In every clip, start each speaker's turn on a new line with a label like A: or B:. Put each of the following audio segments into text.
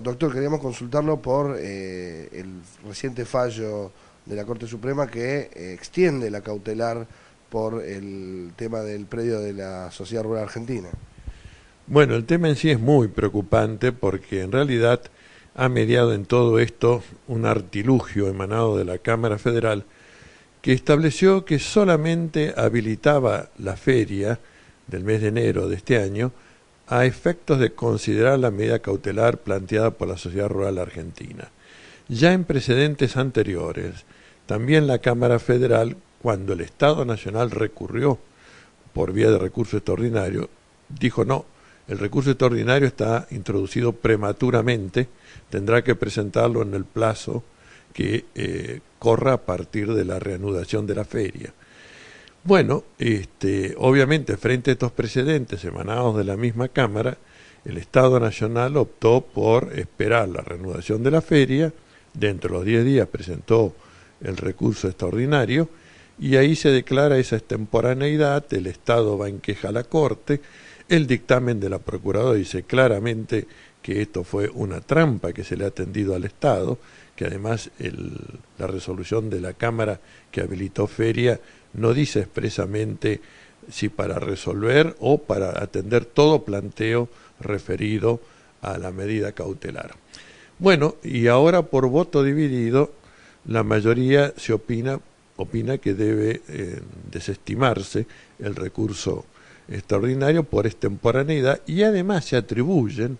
A: Doctor, queríamos consultarlo por eh, el reciente fallo de la Corte Suprema que eh, extiende la cautelar por el tema del predio de la sociedad rural argentina.
B: Bueno, el tema en sí es muy preocupante porque en realidad ha mediado en todo esto un artilugio emanado de la Cámara Federal que estableció que solamente habilitaba la feria del mes de enero de este año a efectos de considerar la medida cautelar planteada por la Sociedad Rural Argentina. Ya en precedentes anteriores, también la Cámara Federal, cuando el Estado Nacional recurrió por vía de recurso extraordinario, dijo no, el recurso extraordinario está introducido prematuramente, tendrá que presentarlo en el plazo que eh, corra a partir de la reanudación de la feria. Bueno, este, obviamente frente a estos precedentes emanados de la misma Cámara, el Estado Nacional optó por esperar la reanudación de la feria, dentro de los 10 días presentó el recurso extraordinario y ahí se declara esa extemporaneidad, el Estado va en queja a la Corte, el dictamen de la Procuradora dice claramente que esto fue una trampa que se le ha tendido al Estado, que además la resolución de la Cámara que habilitó feria no dice expresamente si para resolver o para atender todo planteo referido a la medida cautelar. Bueno, y ahora por voto dividido, la mayoría se opina, opina que debe eh, desestimarse el recurso extraordinario por extemporaneidad y además se atribuyen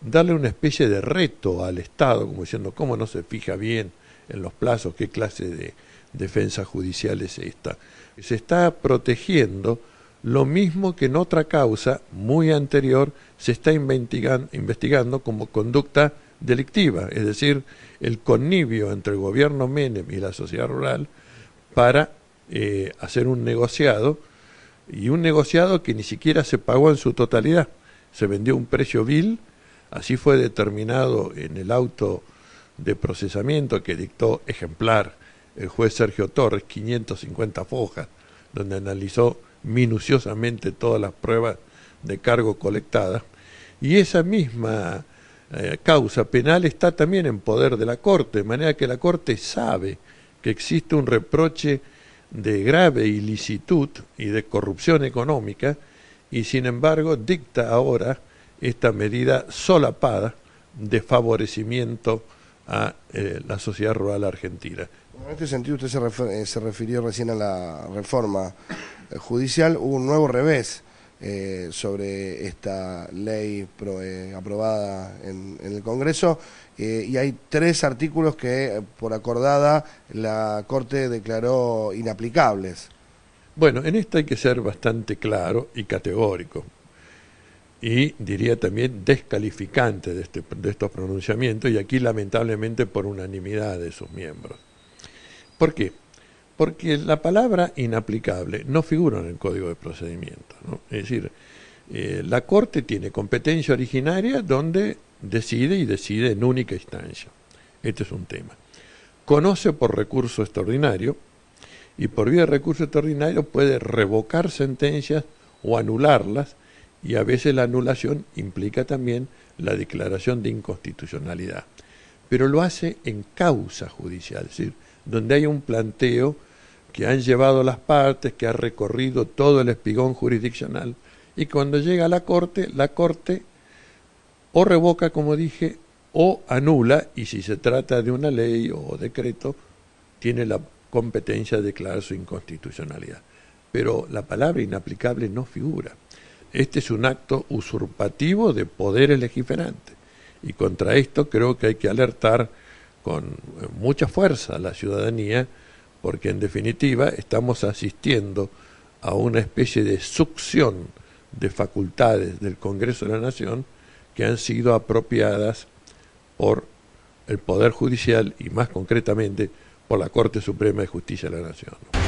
B: darle una especie de reto al Estado, como diciendo, ¿cómo no se fija bien en los plazos? ¿Qué clase de defensa judicial es esta? Se está protegiendo lo mismo que en otra causa muy anterior se está investigando como conducta delictiva, es decir, el connivio entre el gobierno Menem y la sociedad rural para eh, hacer un negociado y un negociado que ni siquiera se pagó en su totalidad, se vendió un precio vil Así fue determinado en el auto de procesamiento que dictó ejemplar el juez Sergio Torres, 550 fojas, donde analizó minuciosamente todas las pruebas de cargo colectadas. Y esa misma eh, causa penal está también en poder de la Corte, de manera que la Corte sabe que existe un reproche de grave ilicitud y de corrupción económica, y sin embargo dicta ahora esta medida solapada de favorecimiento a eh, la sociedad rural argentina.
A: En este sentido usted eh, se, refirió recién a la reforma eh, judicial, hubo un nuevo revés. sobre esta ley aprobada en, el Congreso y hay tres artículos que por acordada la Corte declaró inaplicables.
B: Bueno, en esto hay que ser bastante claro y categórico y diría también descalificante de, este, estos pronunciamientos, y aquí lamentablemente por unanimidad de sus miembros. ¿Por qué? Porque la palabra inaplicable no figura en el código de procedimiento. Es decir, eh, la Corte tiene competencia originaria donde decide y decide en única instancia. Este es un tema. Conoce por recurso extraordinario y por vía de recurso extraordinario puede revocar sentencias o anularlas y a veces la anulación implica también la declaración de inconstitucionalidad. Pero lo hace en causa judicial, es decir, donde hay un planteo que han llevado las partes, que ha recorrido todo el espigón jurisdiccional, y cuando llega a la Corte, la Corte o revoca, como dije, o anula, y si se trata de una ley o decreto, tiene la competencia de declarar su inconstitucionalidad. Pero la palabra inaplicable no figura. Este es un acto usurpativo de poderes legiferantes. Y contra esto creo que hay que alertar con eh, mucha fuerza a la ciudadanía, porque en definitiva estamos asistiendo a una especie de succión de facultades del Congreso de la Nación que han sido apropiadas por el Poder Judicial y más concretamente por la Corte Suprema de Justicia de la Nación.